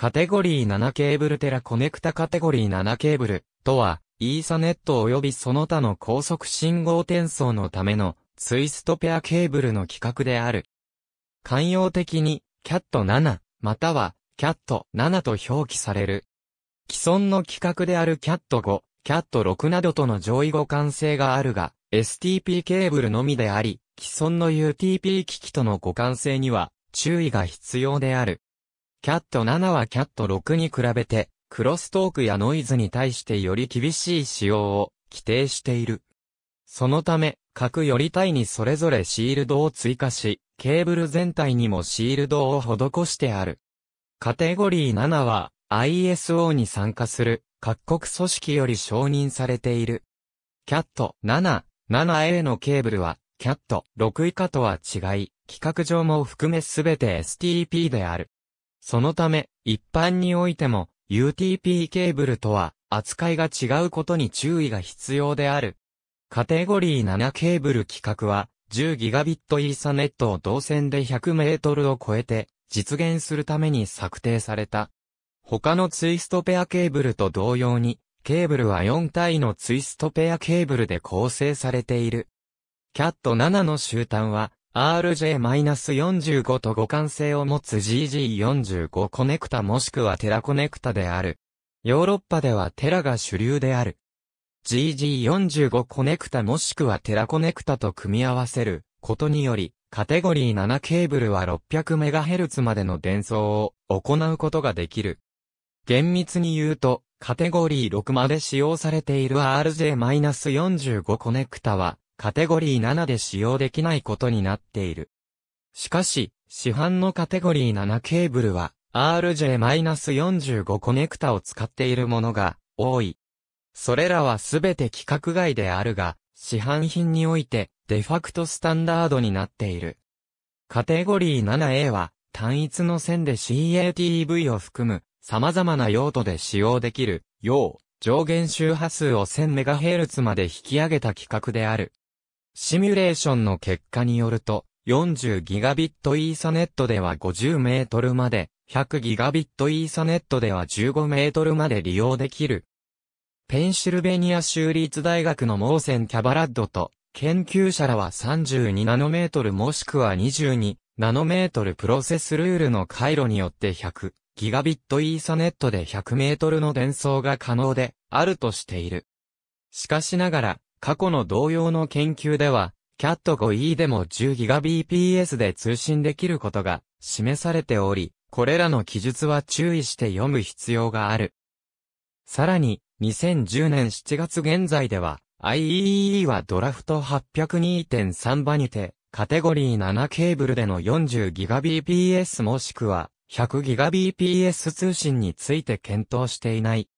カテゴリー7ケーブルテラコネクタカテゴリー7ケーブルとは、イーサネット及びその他の高速信号転送のためのツイストペアケーブルの規格である。汎用的に、キャット7、または、キャット7と表記される。既存の規格であるキャット5、キャット6などとの上位互換性があるが、STP ケーブルのみであり、既存の UTP 機器との互換性には注意が必要である。キャット7はキャット6に比べて、クロストークやノイズに対してより厳しい仕様を規定している。そのため、各より体にそれぞれシールドを追加し、ケーブル全体にもシールドを施してある。カテゴリー7は ISO に参加する各国組織より承認されている。キャット7、7A のケーブルはキャット6以下とは違い、規格上も含めすべて STP である。そのため、一般においても、UTP ケーブルとは、扱いが違うことに注意が必要である。カテゴリー7ケーブル規格は、10Gb イーサネットを動線で100メートルを超えて、実現するために策定された。他のツイストペアケーブルと同様に、ケーブルは4体のツイストペアケーブルで構成されている。CAT7 の終端は、RJ-45 と互換性を持つ GG45 コネクタもしくはテラコネクタである。ヨーロッパではテラが主流である。GG45 コネクタもしくはテラコネクタと組み合わせることにより、カテゴリー7ケーブルは 600MHz までの伝送を行うことができる。厳密に言うと、カテゴリー6まで使用されている RJ-45 コネクタは、カテゴリー7で使用できないことになっている。しかし、市販のカテゴリー7ケーブルは RJ-45 コネクタを使っているものが多い。それらはすべて規格外であるが、市販品においてデファクトスタンダードになっている。カテゴリー 7A は単一の線で CATV を含む様々な用途で使用できるよう上限周波数を 1000MHz まで引き上げた規格である。シミュレーションの結果によると、40Gb イーサネットでは50メートルまで、100Gb イーサネットでは15メートルまで利用できる。ペンシルベニア州立大学のモーセン・キャバラッドと、研究者らは32ナノメートルもしくは22ナノメートルプロセスルールの回路によって100ギガビットイーサネットで100メートルの伝送が可能であるとしている。しかしながら過去の同様の研究では、CAT5E でも 10GBps で通信できることが示されており、これらの記述は注意して読む必要がある。さらに、2010年7月現在では、IEEE はドラフト802.3番にて、カテゴリー7ケーブルでの 40GBps もしくは 100GBps 通信について検討していない。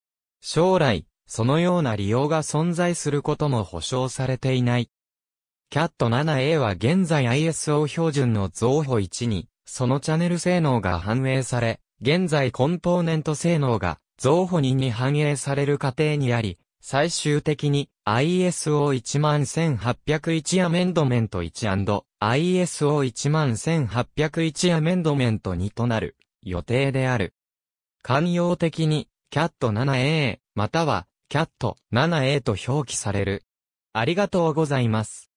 将来、そのような利用が存在することも保証されていない。CAT7A は現在 ISO 標準の増補1に、そのチャンネル性能が反映され、現在コンポーネント性能が増補2に反映される過程にあり、最終的に ISO11801 アメンドメント 1&ISO11801 アメンドメント2となる予定である。汎用的に CAT7A またはキャット7 a と表記される。ありがとうございます。